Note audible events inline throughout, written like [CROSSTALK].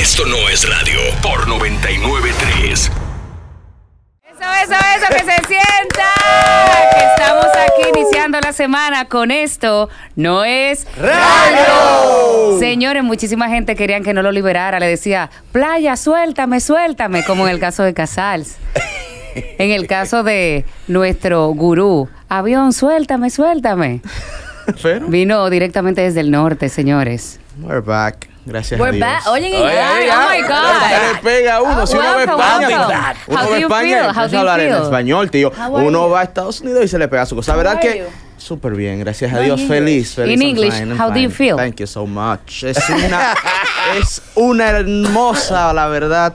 Esto no es radio por 993. Eso, eso, eso, que se sienta. Que estamos aquí iniciando la semana con esto. No es radio. Señores, muchísima gente querían que no lo liberara. Le decía, playa, suéltame, suéltame. Como en el caso de Casals. En el caso de nuestro gurú, avión, suéltame, suéltame. Vino directamente desde el norte, señores. We're back. Gracias a Dios. Back. Oye, oh ah, my God. Le pega uno. si uno va a España, uno va a España, empieza a hablar en español, tío. Uno va a Estados Unidos y se le pega su cosa. ¿Verdad que? Súper bien, gracias a Dios. Feliz, feliz. inglés ¿Cómo te sientes? Thank you so much. Es una, [LAUGHS] es una hermosa, la verdad.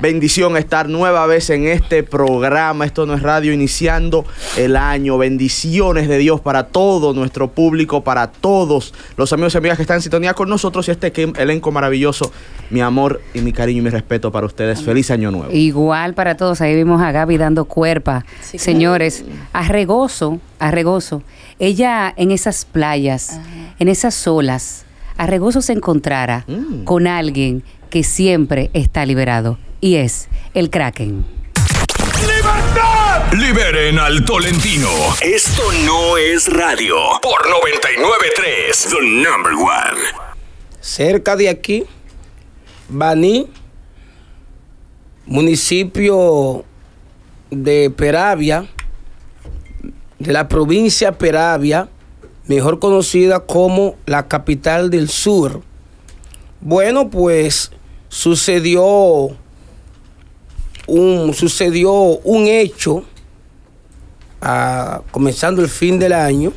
Bendición estar nueva vez en este programa. Esto no es radio, iniciando el año. Bendiciones de Dios para todo nuestro público, para todos los amigos y amigas que están en sintonía con nosotros y este elenco maravilloso. Mi amor y mi cariño y mi respeto para ustedes. Feliz año nuevo. Igual para todos. Ahí vimos a Gaby dando cuerpa. Señores, a regozo, a regozo. Ella en esas playas, en esas olas, a regozo se encontrara mm. con alguien que siempre está liberado y es el Kraken. ¡Libertad! Liberen al Tolentino. Esto no es radio. Por 993, The Number One. Cerca de aquí, Baní, municipio de Peravia, de la provincia Peravia, mejor conocida como la capital del sur. Bueno, pues sucedió un, sucedió un hecho ah, comenzando el fin del año.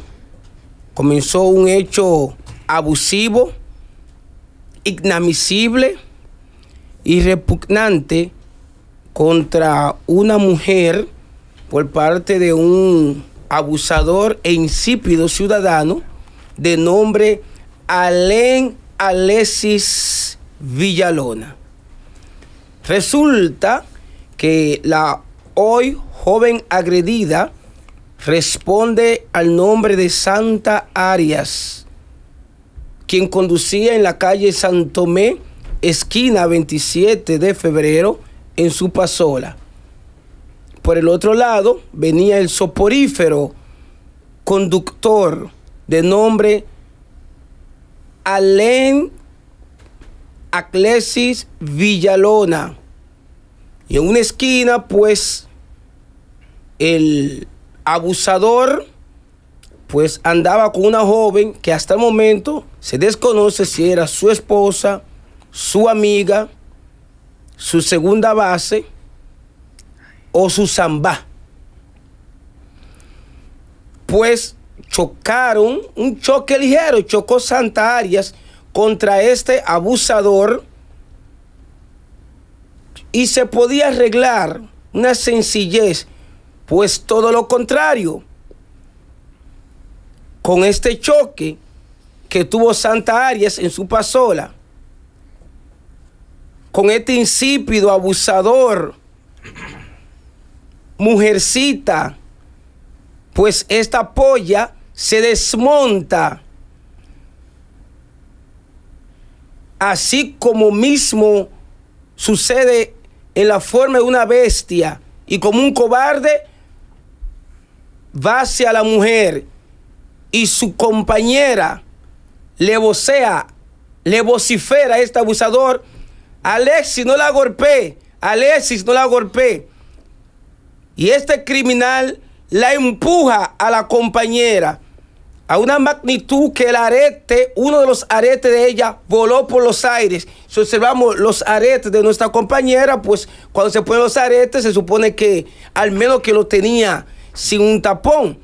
Comenzó un hecho abusivo, ignamisible y repugnante contra una mujer por parte de un abusador e insípido ciudadano de nombre Alén Alexis Villalona. Resulta que la hoy joven agredida responde al nombre de Santa Arias, quien conducía en la calle Santomé, esquina 27 de febrero, en su pasola. Por el otro lado venía el soporífero conductor de nombre Alén Aclesis Villalona y en una esquina, pues, el abusador, pues, andaba con una joven que hasta el momento se desconoce si era su esposa, su amiga, su segunda base o su zamba. Pues chocaron, un choque ligero, chocó Santa Arias contra este abusador y se podía arreglar una sencillez, pues todo lo contrario. Con este choque que tuvo Santa Arias en su pasola, con este insípido abusador, mujercita, pues esta polla se desmonta, así como mismo sucede en la forma de una bestia y como un cobarde, va hacia la mujer y su compañera le vocea, le vocifera a este abusador, Alexis no la golpee, Alexis no la golpeé Y este criminal la empuja a la compañera a una magnitud que el arete, uno de los aretes de ella, voló por los aires. Si observamos los aretes de nuestra compañera, pues cuando se ponen los aretes, se supone que al menos que lo tenía sin un tapón.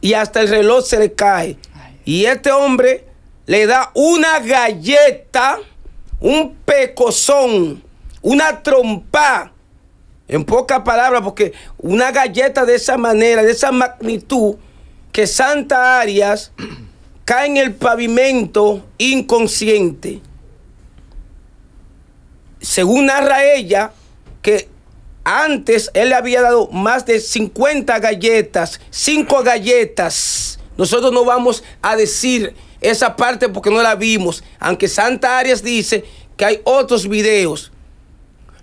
Y hasta el reloj se le cae. Y este hombre le da una galleta, un pecozón, una trompa. En pocas palabras, porque una galleta de esa manera, de esa magnitud, que Santa Arias cae en el pavimento inconsciente. Según narra ella, que antes él le había dado más de 50 galletas, 5 galletas. Nosotros no vamos a decir esa parte porque no la vimos, aunque Santa Arias dice que hay otros videos.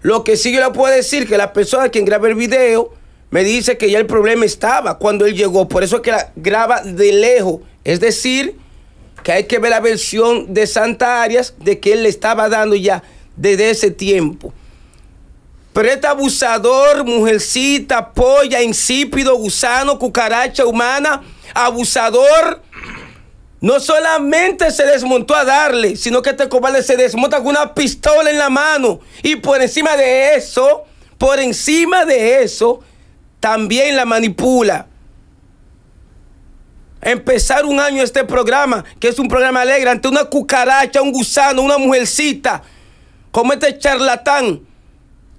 Lo que sí yo le puedo decir que la persona quien graba el video me dice que ya el problema estaba cuando él llegó. Por eso es que la graba de lejos. Es decir, que hay que ver la versión de Santa Arias de que él le estaba dando ya desde ese tiempo. Pero este abusador, mujercita, polla, insípido, gusano, cucaracha humana, abusador, no solamente se desmontó a darle, sino que este cobarde se desmonta con una pistola en la mano. Y por encima de eso, por encima de eso, también la manipula. Empezar un año este programa, que es un programa alegre, ante una cucaracha, un gusano, una mujercita, como este charlatán.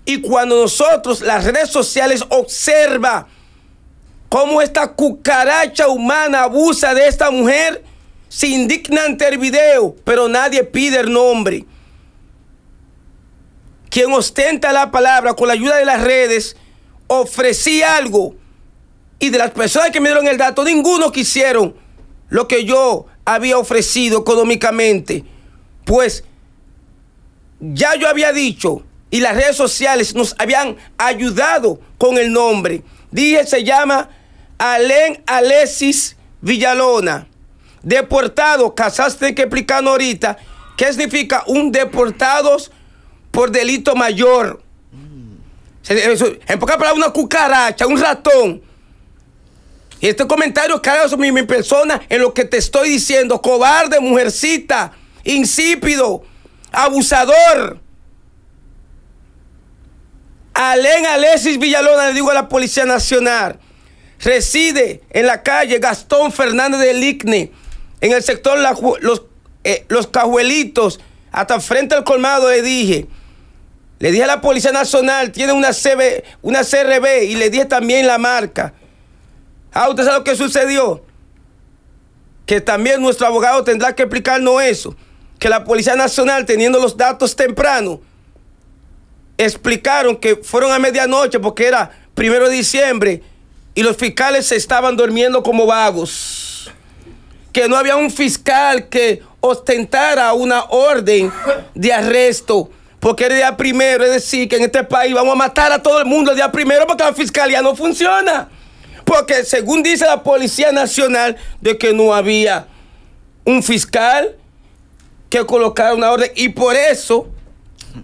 Y cuando nosotros, las redes sociales, observa cómo esta cucaracha humana abusa de esta mujer, se indigna ante el video, pero nadie pide el nombre. Quien ostenta la palabra con la ayuda de las redes, ofrecí algo y de las personas que me dieron el dato, ninguno quisieron lo que yo había ofrecido económicamente. Pues ya yo había dicho y las redes sociales nos habían ayudado con el nombre. Dije, se llama Alén Alexis Villalona. Deportado, casaste que explicando ahorita, ¿qué significa un deportado por delito mayor? en pocas palabras, una cucaracha, un ratón. Y este comentario caro sobre mi, persona en lo que te estoy diciendo. Cobarde, mujercita, insípido, abusador. Alén Alexis Villalona, le digo a la Policía Nacional, reside en la calle Gastón Fernández del Igne, en el sector los, eh, los Cajuelitos, hasta frente al colmado, le dije. Le dije a la Policía Nacional, tiene una, una CRB y le dije también la marca. Ah, ¿usted sabe lo que sucedió? Que también nuestro abogado tendrá que explicarnos eso. Que la Policía Nacional, teniendo los datos temprano, explicaron que fueron a medianoche porque era primero de diciembre y los fiscales se estaban durmiendo como vagos. Que no había un fiscal que ostentara una orden de arresto porque el día primero es decir que en este país vamos a matar a todo el mundo el día primero porque la fiscalía no funciona. Porque según dice la Policía Nacional, de que no había un fiscal que colocara una orden y por eso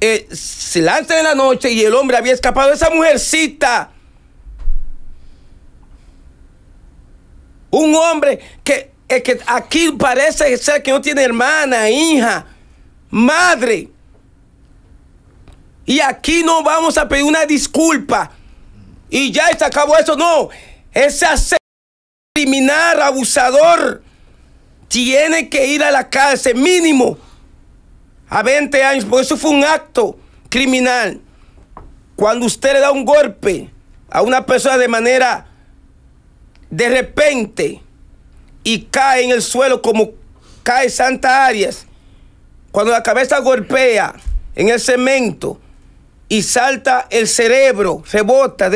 se eh, lanza en la noche y el hombre había escapado. Esa mujercita. Un hombre que, eh, que aquí parece ser que no tiene hermana, hija, madre. Y aquí no vamos a pedir una disculpa. Y ya se acabó eso. No, ese criminal abusador tiene que ir a la cárcel mínimo a 20 años, porque eso fue un acto criminal. Cuando usted le da un golpe a una persona de manera de repente y cae en el suelo como cae Santa Arias, cuando la cabeza golpea en el cemento, y salta el cerebro, rebota,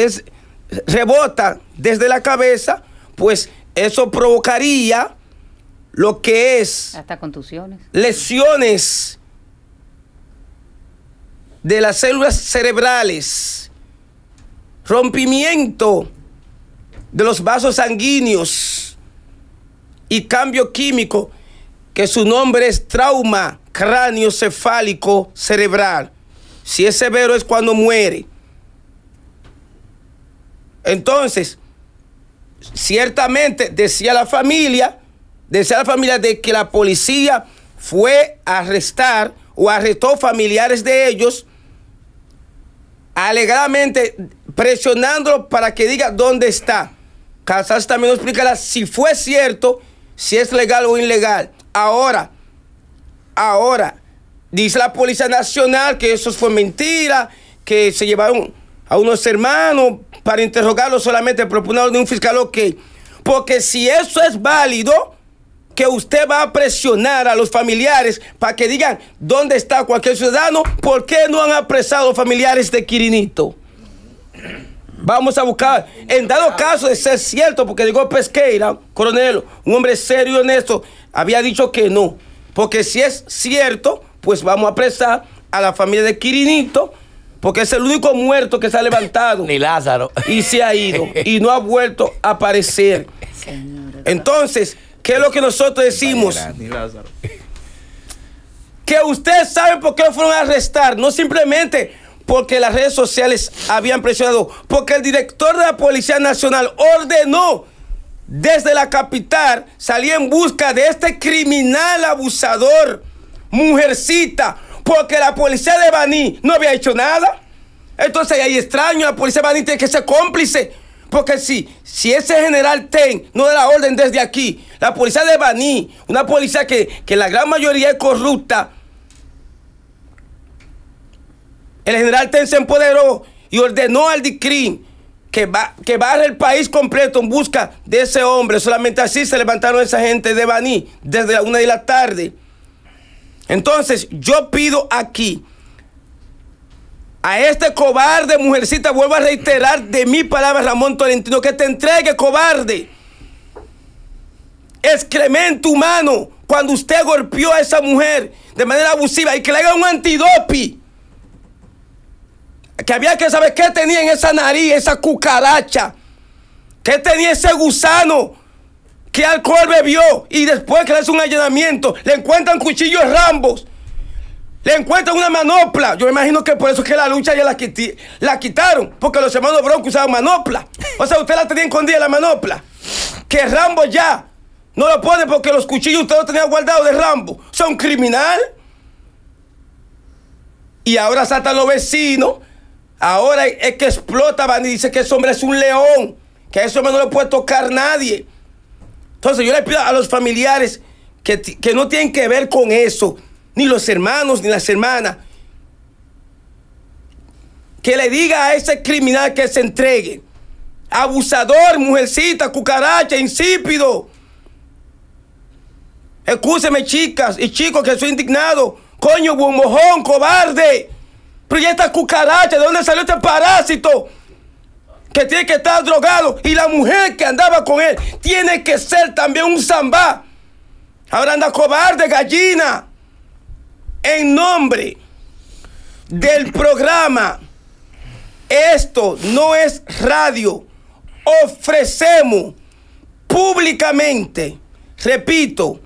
rebota desde la cabeza, pues eso provocaría lo que es... Hasta contusiones. Lesiones de las células cerebrales, rompimiento de los vasos sanguíneos y cambio químico, que su nombre es trauma cefálico cerebral. Si es severo es cuando muere. Entonces, ciertamente decía la familia, decía la familia de que la policía fue a arrestar o arrestó familiares de ellos, alegadamente presionándolo para que diga dónde está. Casas también explicará si fue cierto, si es legal o ilegal. Ahora, ahora, Dice la Policía Nacional que eso fue mentira, que se llevaron a unos hermanos para interrogarlos solamente por de un fiscal. Ok, porque si eso es válido, que usted va a presionar a los familiares para que digan dónde está cualquier ciudadano, ¿por qué no han apresado familiares de Quirinito? Vamos a buscar, en dado caso de ser cierto, porque digo Pesqueira, coronel, un hombre serio y honesto, había dicho que no. Porque si es cierto, pues vamos a apresar a la familia de Quirinito, porque es el único muerto que se ha levantado. [LAUGHS] Ni Lázaro. Y se ha ido, y no ha vuelto a aparecer. Entonces, ¿qué es lo que nosotros decimos? Ni Lázaro. Que ustedes saben por qué fueron a arrestar, no simplemente porque las redes sociales habían presionado, porque el director de la Policía Nacional ordenó desde la capital salir en busca de este criminal abusador mujercita, porque la policía de Baní no había hecho nada. Entonces ahí extraño, la policía de Baní tiene que ser cómplice. Porque si, si ese general Ten no da la orden desde aquí, la policía de Baní, una policía que, que la gran mayoría es corrupta, el general Ten se empoderó y ordenó al DICRIM que, va, que barre el país completo en busca de ese hombre. Solamente así se levantaron esa gente de Baní desde la una de la tarde. Entonces, yo pido aquí a este cobarde mujercita, vuelvo a reiterar de mi palabra, Ramón Tolentino, que te entregue, cobarde, excremento humano, cuando usted golpeó a esa mujer de manera abusiva y que le haga un antidopi. Que había que saber qué tenía en esa nariz, esa cucaracha, qué tenía ese gusano que alcohol bebió y después que le hace un allanamiento, le encuentran cuchillos rambos, le encuentran una manopla. Yo me imagino que por eso es que la lucha ya la, la quitaron, porque los hermanos Bronco usaban manopla. O sea, usted la tenía escondida la manopla. Que Rambo ya no lo pone porque los cuchillos usted los tenía guardados de Rambo. ...son criminal. Y ahora saltan los vecinos. Ahora es que explota Van y dice que ese hombre es un león. Que a ese hombre no le puede tocar nadie. Entonces yo le pido a los familiares que, no tienen que ver con eso, ni los hermanos, ni las hermanas, que le diga a ese criminal que se entregue. Abusador, mujercita, cucaracha, insípido. Escúcheme, chicas y chicos, que soy indignado. Coño, buen cobarde. Pero ya esta cucaracha, ¿de dónde salió este parásito? que tiene que estar drogado y la mujer que andaba con él tiene que ser también un zambá. ...hablando cobarde, gallina. En nombre del programa, esto no es radio. Ofrecemos públicamente, repito,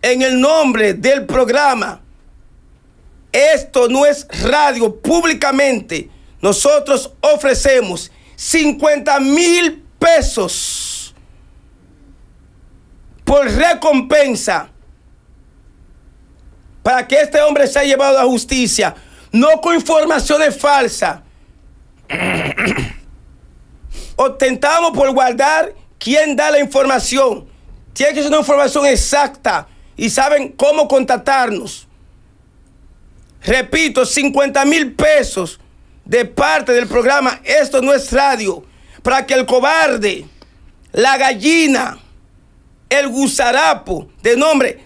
en el nombre del programa, esto no es radio públicamente. Nosotros ofrecemos 50 mil pesos por recompensa para que este hombre sea llevado a justicia, no con informaciones falsas. [CLEARS THROAT] Ostentamos por guardar quién da la información. Tiene que ser una información exacta y saben cómo contactarnos. Repito, 50 mil pesos de parte del programa Esto no es radio, para que el cobarde, la gallina, el gusarapo de nombre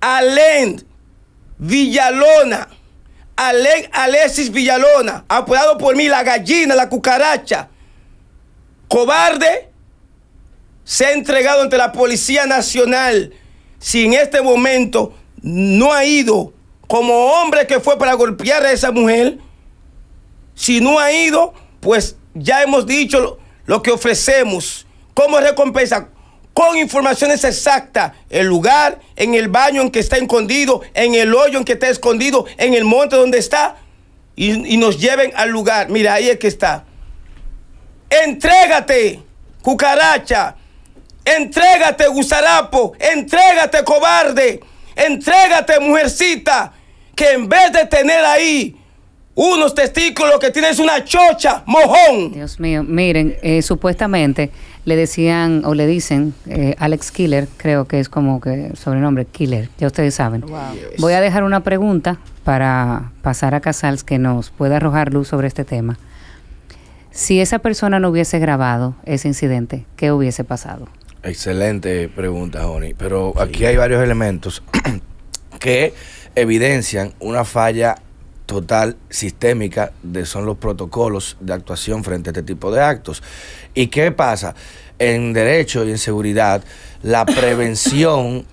Alén Villalona, Alén Alexis Villalona, apoyado por mí la gallina, la cucaracha, cobarde, se ha entregado ante la Policía Nacional. Si en este momento no ha ido como hombre que fue para golpear a esa mujer, si no ha ido, pues ya hemos dicho lo, que ofrecemos. como recompensa? Con informaciones exactas. El lugar, en el baño en que está escondido, en el hoyo en que está escondido, en el monte donde está. Y, y nos lleven al lugar. Mira, ahí es que está. Entrégate, cucaracha. Entrégate, gusarapo. Entrégate, cobarde. Entrégate, mujercita. Que en vez de tener ahí unos testículos que tienes una chocha, mojón. Dios mío, miren, eh, supuestamente le decían o le dicen eh, Alex Killer, creo que es como que sobrenombre, Killer, ya ustedes saben. Voy a dejar una pregunta para pasar a Casals que nos pueda arrojar luz sobre este tema. Si esa persona no hubiese grabado ese incidente, ¿qué hubiese pasado? Excelente pregunta, Joni. Pero aquí hay varios elementos [CLEARS THROAT] que evidencian una falla total sistémica de son los protocolos de actuación frente a este tipo de actos. ¿Y qué pasa? En derecho y en seguridad, la [COUGHS] prevención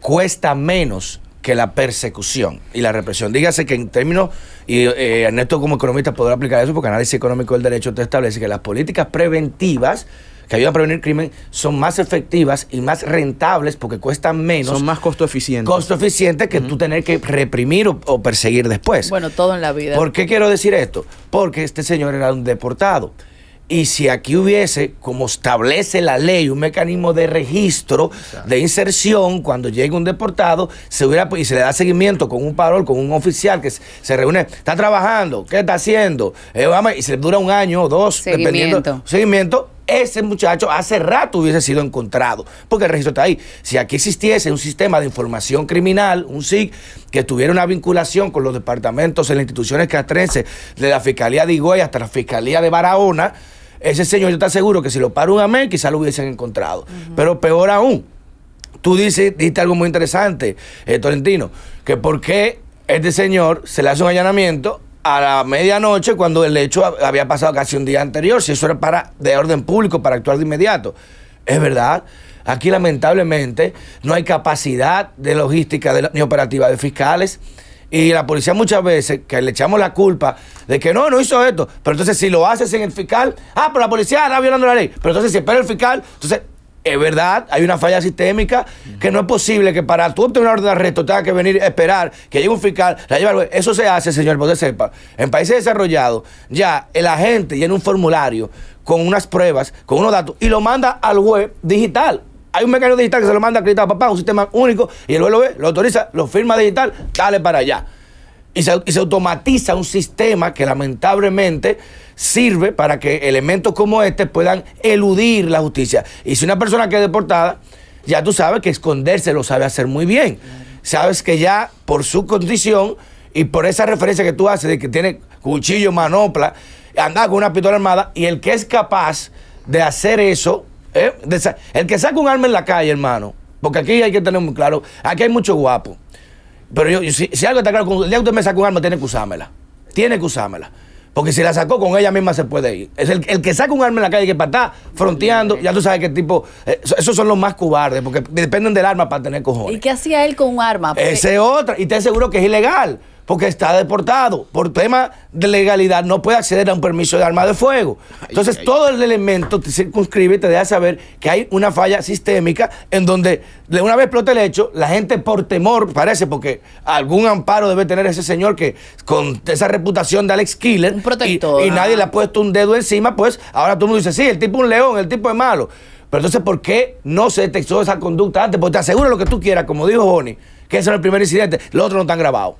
cuesta menos que la persecución y la represión. Dígase que en términos, y eh, Ernesto como economista podrá aplicar eso, porque análisis económico del derecho te establece que las políticas preventivas que ayudan a prevenir crimen son más efectivas y más rentables porque cuestan menos. Son más costo eficientes. Costo eficiente que tú tener que reprimir o, perseguir después. Bueno, todo en la vida. ¿Por qué quiero decir esto? Porque este señor era un deportado. Y si aquí hubiese, como establece la ley, un mecanismo de registro, de inserción, cuando llega un deportado, se hubiera, y se le da seguimiento con un parol, con un oficial que se reúne, está trabajando, ¿qué está haciendo? Eh, y se le dura un año o dos, dependiendo. Seguimiento ese muchacho hace rato hubiese sido encontrado, porque el registro está ahí. Si aquí existiese un sistema de información criminal, un SIC, que tuviera una vinculación con los departamentos en las instituciones castrenses, de la Fiscalía de Higüey hasta la Fiscalía de Barahona, ese señor yo te aseguro que si lo paro un amén, quizás lo hubiesen encontrado. Pero peor aún, tú dices, dijiste algo muy interesante, eh, que por qué este señor se le hace un allanamiento a la medianoche cuando el hecho había pasado casi un día anterior, si eso era para de orden público, para actuar de inmediato. Es verdad, aquí lamentablemente no hay capacidad de logística de ni operativa de fiscales. Y la policía muchas veces, que le echamos la culpa de que no, no hizo esto. Pero entonces si lo hace sin el fiscal, ah, pero la policía está violando la ley. Pero entonces si espera el fiscal, entonces es verdad, hay una falla sistémica que no es posible que para tú obtener una orden de arresto tenga que venir a esperar que llegue un fiscal, la lleva Eso se hace, señor, porque sepa. En países desarrollados, ya el agente llena un formulario con unas pruebas, con unos datos, y lo manda al web digital. Hay un mecanismo digital que se lo manda acreditado a papá, un sistema único, y el web lo ve, lo autoriza, lo firma digital, dale para allá y se, automatiza un sistema que lamentablemente sirve para que elementos como este puedan eludir la justicia. Y si una persona queda deportada, ya tú sabes que esconderse lo sabe hacer muy bien. Sabes que ya por su condición y por esa referencia que tú haces de que tiene cuchillo, manopla, anda con una pistola armada y el que es capaz de hacer eso, eh, el que saca un arma en la calle, hermano, porque aquí hay que tener muy claro, aquí hay mucho guapo. Pero yo, si, algo está claro, que usted me sacó un arma, tiene que usármela. Tiene que usármela. Porque si la sacó con ella misma se puede ir. Es el, que saca un arma en la calle que para estar fronteando, ya tú sabes qué tipo. Eh, esos son los más cobardes, porque dependen del arma para tener cojones. ¿Y qué hacía él con un arma? Ese Ese otra, y te aseguro que es ilegal porque está deportado. Por tema de legalidad no puede acceder a un permiso de arma de fuego. Entonces todo el elemento te circunscribe y te deja saber que hay una falla sistémica en donde de una vez explota el hecho, la gente por temor, parece, porque algún amparo debe tener ese señor que con esa reputación de Alex Killer protector. Y, nadie le ha ah. puesto un dedo encima, pues ahora tú no dices, dice, sí, el tipo es un león, el tipo es malo. Pero entonces, ¿por qué no se detectó esa conducta antes? Porque te aseguro lo que tú quieras, como dijo Bonnie, que ese era el primer incidente, los otros no están grabados.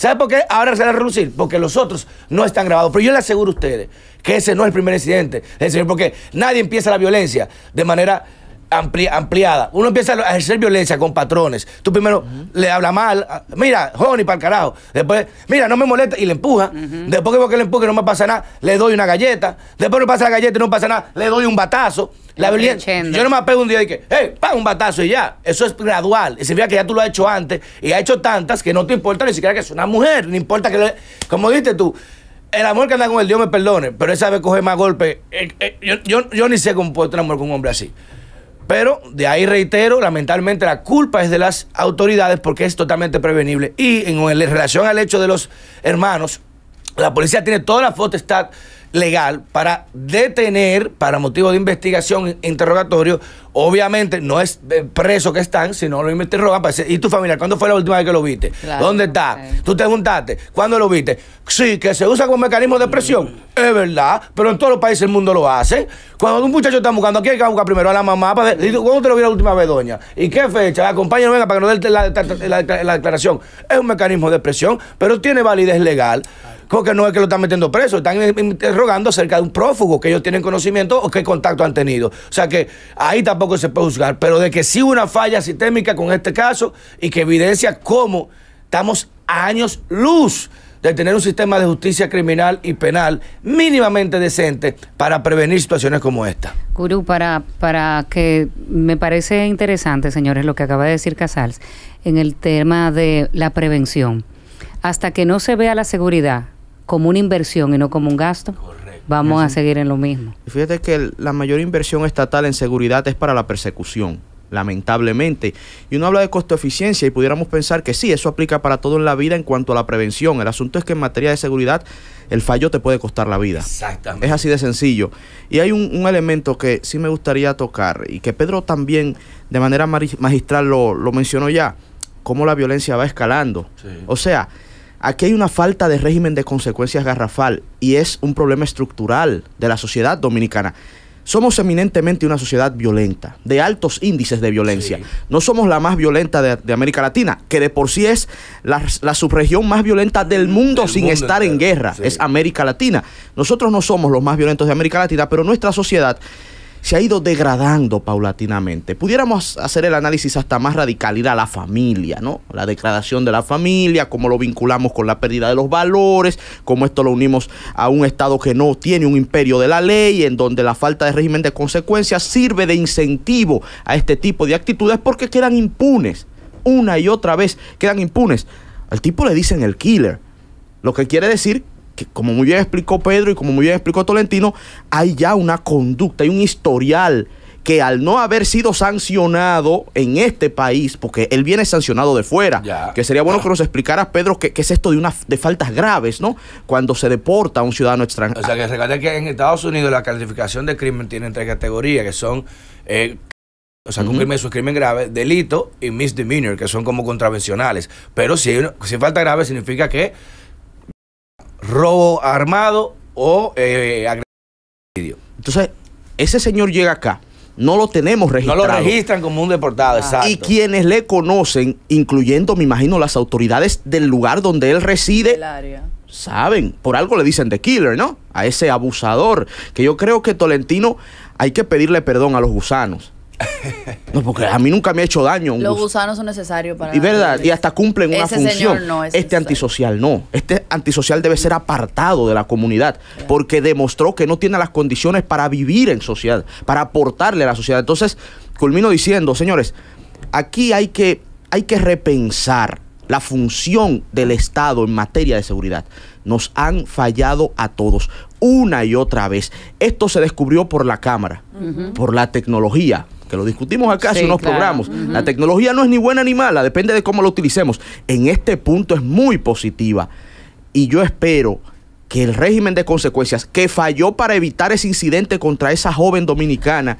¿Sabe por qué ahora va a reducir? Porque los otros no están grabados. Pero yo les aseguro a ustedes que ese no es el primer incidente. Es decir, porque nadie empieza la violencia de manera ampliada. Uno empieza a ejercer violencia con patrones. Tú primero le habla mal, ah, mira, Johnny, para el carajo. Después, mira, no me molesta y le empuja. Después que vos le empuje no me pasa nada, le doy una galleta. Después le pasa la galleta y no pasa nada, le doy un batazo. La violencia. Yo no me pego un día y que, hey, pa, un batazo y ya. Eso es gradual. Y significa que ya tú lo has hecho antes y ha hecho tantas que no te importa ni siquiera que es una mujer. No importa que le. Como dijiste tú, el amor que anda con el Dios me perdone, pero él sabe coger más golpes. Eh, eh, yo, yo, yo, ni sé cómo puede tener amor con un hombre así. Pero de ahí reitero, lamentablemente la culpa es de las autoridades porque es totalmente prevenible. Y en relación al hecho de los hermanos, la policía tiene toda la está legal para detener, para motivo de investigación, interrogatorio. Obviamente no es preso que están, sino lo interrogan para ¿y tu familia? ¿Cuándo fue la última vez que lo viste? ¿Dónde está? ¿Tú te juntaste? ¿Cuándo lo viste? Sí, que se usa como mecanismo de presión. Es verdad, pero en todos los países del mundo lo hace. Cuando un muchacho está buscando, ¿a quién va que buscar primero? A la mamá. Para ¿Cuándo te lo vi la última vez, doña? ¿Y qué fecha? Acompáñame, venga, para que no dé la, declaración. Es un mecanismo de presión, pero tiene validez legal. Porque no es que lo están metiendo preso, están interrogando eh, eh, eh, acerca de un prófugo que ellos tienen conocimiento o qué contacto han tenido. O sea que ahí tampoco se puede juzgar, pero de que sí una falla sistémica con este caso y que evidencia cómo estamos a años luz de tener un sistema de justicia criminal y penal mínimamente decente para prevenir situaciones como esta. Guru, para, para que me parece interesante, señores, lo que acaba de decir Casals en el tema de la prevención. Hasta que no se vea la seguridad, como una inversión y no como un gasto, vamos a seguir en lo mismo. Fíjate que la mayor inversión estatal en seguridad es para la persecución lamentablemente. Y uno habla de costo eficiencia y pudiéramos pensar que sí, eso aplica para todo en la vida en cuanto a la prevención. El asunto es que en materia de seguridad el fallo te puede costar la vida. Exactamente. Es así de sencillo. Y hay un, elemento que sí me gustaría tocar y que Pedro también de manera magistral lo, mencionó ya, cómo la violencia va escalando. O sea, Aquí hay una falta de régimen de consecuencias garrafal y es un problema estructural de la sociedad dominicana. Somos eminentemente una sociedad violenta, de altos índices de violencia. No somos la más violenta de, América Latina, que de por sí es la, subregión más violenta del mundo sin estar en guerra, es América Latina. Nosotros no somos los más violentos de América Latina, pero nuestra sociedad se ha ido degradando paulatinamente. Pudiéramos hacer el análisis hasta más radical, ir a la familia, ¿no? La declaración de la familia, cómo lo vinculamos con la pérdida de los valores, cómo esto lo unimos a un Estado que no tiene un imperio de la ley, en donde la falta de régimen de consecuencias sirve de incentivo a este tipo de actitudes porque quedan impunes, una y otra vez quedan impunes. Al tipo le dicen el killer, lo que quiere decir como muy bien explicó Pedro y como muy bien explicó Tolentino, hay ya una conducta, hay un historial que al no haber sido sancionado en este país, porque él viene sancionado de fuera, que sería bueno ah. que nos explicara Pedro, qué, es esto de una de faltas graves, ¿no? Cuando se deporta a un ciudadano extranjero. O sea, que recuerda que en Estados Unidos la calificación de crimen tiene tres categorías, que son... Eh, o sea, crimen, graves, crimen grave, delito y misdemeanor, que son como contravencionales. Pero si, si falta grave significa que robo armado o eh, Entonces, ese señor llega acá, no lo tenemos registrado. No lo registran como un deportado, ah. exacto. Y quienes le conocen, incluyendo, me imagino, las autoridades del lugar donde él reside, saben, por algo le dicen de killer, ¿no? A ese abusador, que yo creo que Tolentino hay que pedirle perdón a los gusanos no, porque a mí nunca me ha hecho daño. Los gusanos son necesarios para. Y verdad, y hasta cumplen una función. no, este antisocial no. Este antisocial debe ser apartado de la comunidad porque demostró que no tiene las condiciones para vivir en sociedad, para aportarle a la sociedad. Entonces, culmino diciendo, señores, aquí hay que, hay que repensar la función del Estado en materia de seguridad. Nos han fallado a todos una y otra vez. Esto se descubrió por la cámara, por la tecnología, que lo discutimos acá hace nos unos programas. La tecnología no es ni buena ni mala, depende de cómo la utilicemos. En este punto es muy positiva y yo espero que el régimen de consecuencias que falló para evitar ese incidente contra esa joven dominicana,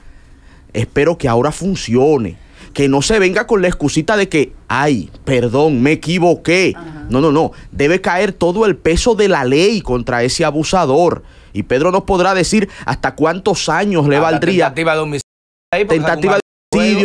espero que ahora funcione. Que no se venga con la excusita de que, ay, perdón, me equivoqué. No, no, no. Debe caer todo el peso de la ley contra ese abusador. Y Pedro nos podrá decir hasta cuántos años le ah, valdría. Tentativa de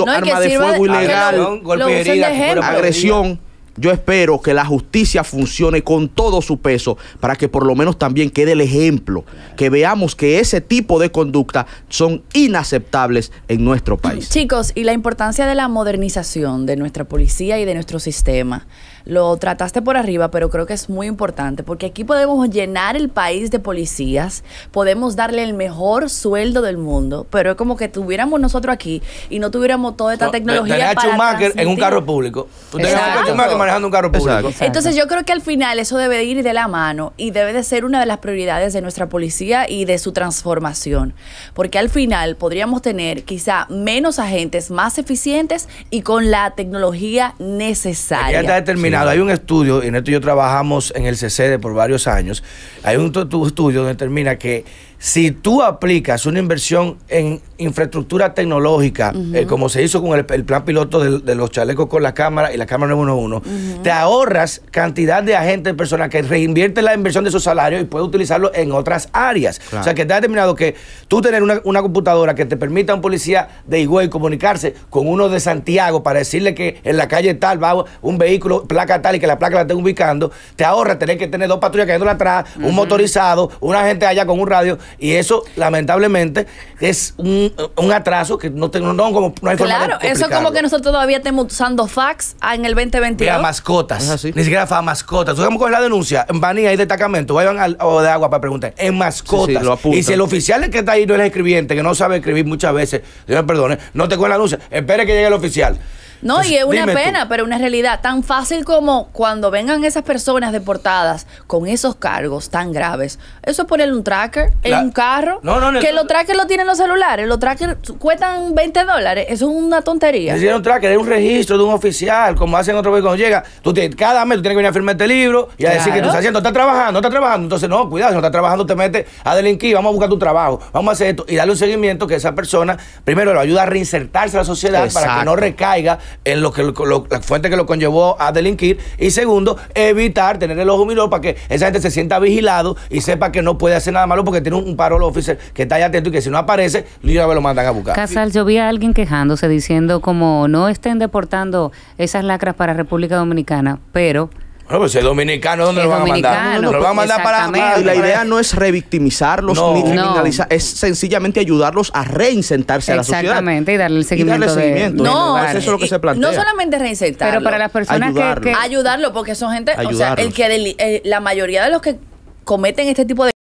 homicidio, arma de fuego ilegal, de agresión. Yo espero que la justicia funcione con todo su peso para que por lo menos también quede el ejemplo, que veamos que ese tipo de conducta son inaceptables en nuestro país. Chicos, y la importancia de la modernización de nuestra policía y de nuestro sistema lo trataste por arriba, pero creo que es muy importante porque aquí podemos llenar el país de policías, podemos darle el mejor sueldo del mundo, pero es como que tuviéramos nosotros aquí y no tuviéramos toda esta tecnología. a en un carro público. Tenés a manejando un carro público. Entonces yo creo que al final eso debe ir de la mano y debe de ser una de las prioridades de nuestra policía y de su transformación, porque al final podríamos tener quizá menos agentes más eficientes y con la tecnología necesaria. Ya está determinado hay un estudio, y Neto y yo trabajamos en el CCD por varios años, hay un estudio donde termina que si tú aplicas una inversión en infraestructura tecnológica, eh, como se hizo con el, plan piloto de, los chalecos con la cámara y la cámara 911, te ahorras cantidad de agentes, personas que reinvierten la inversión de su salario y puedes utilizarlo en otras áreas. O sea, que está determinado que tú tener una, computadora que te permita a un policía de Higüey comunicarse con uno de Santiago para decirle que en la calle tal va un vehículo, placa tal y que la placa la esté ubicando, te ahorra tener que tener dos patrullas cayéndola atrás, un motorizado, una gente allá con un radio. Y eso, lamentablemente, es un, atraso que no, tengo como, hay claro, forma de Claro, eso como que nosotros todavía estamos usando fax en el 2022. a mascotas. Ni siquiera fa mascotas. Entonces, vamos a la denuncia. En vanilla y destacamento. Vayan al o de agua para preguntar. En mascotas. y si el oficial que está ahí no es escribiente, que no sabe escribir muchas veces, Dios me perdone, no te coge la denuncia. Espere que llegue el oficial. No, y es una pena, pero una realidad tan fácil como cuando vengan esas personas deportadas con esos cargos tan graves. Eso es ponerle un tracker en un carro. No, no, no, que los trackers lo tienen los celulares. Los trackers cuestan 20 dólares. Eso es una tontería. Es un tracker, es un registro de un oficial, como hacen otro vez cuando llega. Tú te, cada mes tú tienes que venir a firmar este libro y a decir que tú estás haciendo, estás trabajando, no estás trabajando. Entonces, no, cuidado, si no estás trabajando, te metes a delinquir, vamos a buscar tu trabajo, vamos a hacer esto y darle un seguimiento que esa persona, primero, lo ayuda a reinsertarse a la sociedad para que no recaiga en lo que la fuente que lo conllevó a delinquir. Y segundo, evitar tener el ojo mirado para que esa gente se sienta vigilado y sepa que no puede hacer nada malo porque tiene un parol officer que está ahí atento y que si no aparece, lo mandan a buscar. Casal, yo vi a alguien quejándose diciendo como no estén deportando esas lacras para República Dominicana, pero bueno, pues el dominicano, ¿dónde lo van a mandar? No, lo van a pues, mandar para. y la idea no es revictimizarlos ni criminalizar, es sencillamente ayudarlos a reinsentarse a la sociedad. Exactamente, y darle seguimiento. Y darle seguimiento no, eso es lo que se plantea. No solamente reinsertarlo, pero para las personas ayudarlo. que, que, Ayudarlo, porque son gente. O sea, el que eh, la mayoría de los que cometen este tipo de.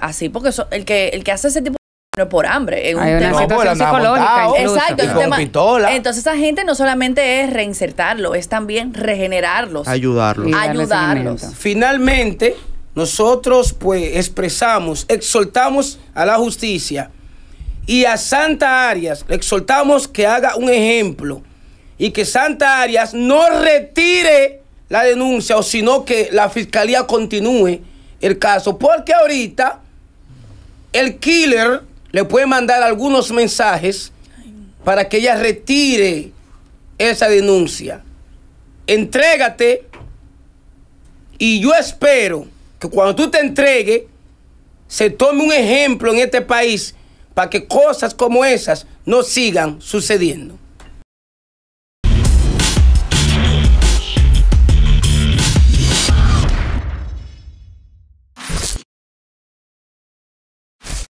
Así, porque el, que, el que hace ese tipo por hambre, es un tema situación Exacto, es un tema- Entonces esa gente no solamente es reinsertarlo, es también regenerarlos. Ayudarlos. Ayudarlos. Finalmente, nosotros pues expresamos, exhortamos a la justicia y a Santa Arias, le exhortamos que haga un ejemplo y que Santa Arias no retire la denuncia o sino que la fiscalía continúe el caso, porque ahorita el killer le puede mandar algunos mensajes para que ella retire esa denuncia. Entrégate y yo espero que cuando tú te entregues, se tome un ejemplo en este país para que cosas como esas no sigan sucediendo.